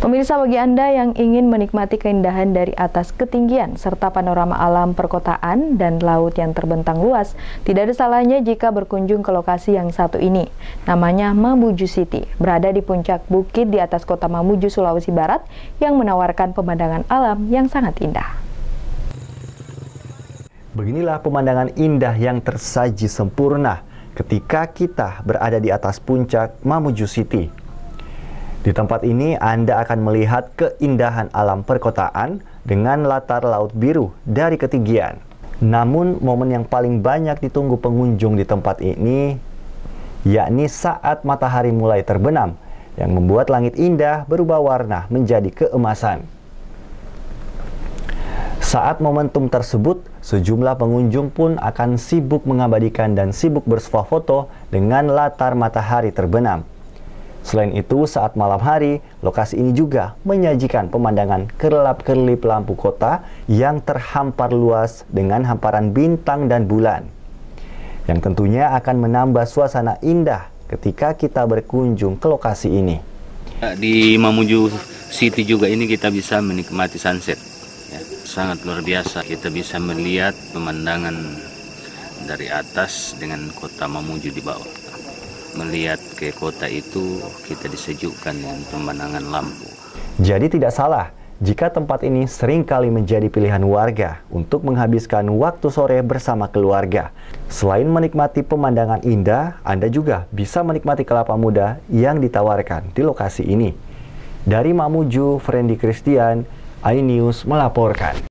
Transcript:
Pemirsa bagi Anda yang ingin menikmati keindahan dari atas ketinggian serta panorama alam perkotaan dan laut yang terbentang luas, tidak ada salahnya jika berkunjung ke lokasi yang satu ini. Namanya Mamuju City, berada di puncak bukit di atas kota Mamuju, Sulawesi Barat yang menawarkan pemandangan alam yang sangat indah. Beginilah pemandangan indah yang tersaji sempurna ketika kita berada di atas puncak Mamuju City. Di tempat ini Anda akan melihat keindahan alam perkotaan dengan latar laut biru dari ketinggian. Namun momen yang paling banyak ditunggu pengunjung di tempat ini yakni saat matahari mulai terbenam yang membuat langit indah berubah warna menjadi keemasan. Saat momentum tersebut, sejumlah pengunjung pun akan sibuk mengabadikan dan sibuk bersuah foto dengan latar matahari terbenam. Selain itu, saat malam hari, lokasi ini juga menyajikan pemandangan kerlap-kerlip lampu kota yang terhampar luas dengan hamparan bintang dan bulan. Yang tentunya akan menambah suasana indah ketika kita berkunjung ke lokasi ini. Eh, di Mamuju City juga ini kita bisa menikmati sunset. Ya, sangat luar biasa. Kita bisa melihat pemandangan dari atas dengan kota Mamuju di bawah melihat ke kota itu kita disejukkan dengan pemandangan lampu. Jadi tidak salah jika tempat ini seringkali menjadi pilihan warga untuk menghabiskan waktu sore bersama keluarga. Selain menikmati pemandangan indah, Anda juga bisa menikmati kelapa muda yang ditawarkan di lokasi ini. Dari Mamuju, Frendi Christian, iNews melaporkan.